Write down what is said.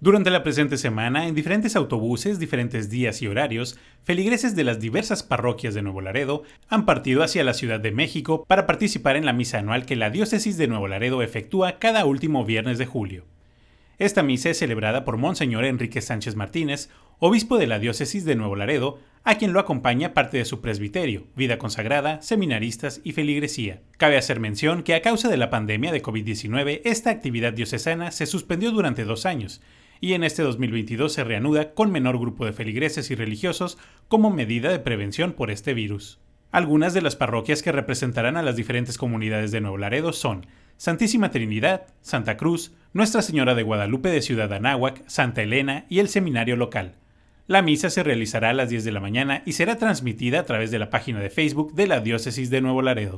Durante la presente semana, en diferentes autobuses, diferentes días y horarios, feligreses de las diversas parroquias de Nuevo Laredo han partido hacia la Ciudad de México para participar en la misa anual que la diócesis de Nuevo Laredo efectúa cada último viernes de julio. Esta misa es celebrada por Monseñor Enrique Sánchez Martínez, obispo de la diócesis de Nuevo Laredo, a quien lo acompaña parte de su presbiterio, vida consagrada, seminaristas y feligresía. Cabe hacer mención que a causa de la pandemia de COVID-19 esta actividad diocesana se suspendió durante dos años, y en este 2022 se reanuda con menor grupo de feligreses y religiosos como medida de prevención por este virus. Algunas de las parroquias que representarán a las diferentes comunidades de Nuevo Laredo son Santísima Trinidad, Santa Cruz, Nuestra Señora de Guadalupe de Ciudad Anáhuac, Santa Elena y el Seminario Local. La misa se realizará a las 10 de la mañana y será transmitida a través de la página de Facebook de la Diócesis de Nuevo Laredo.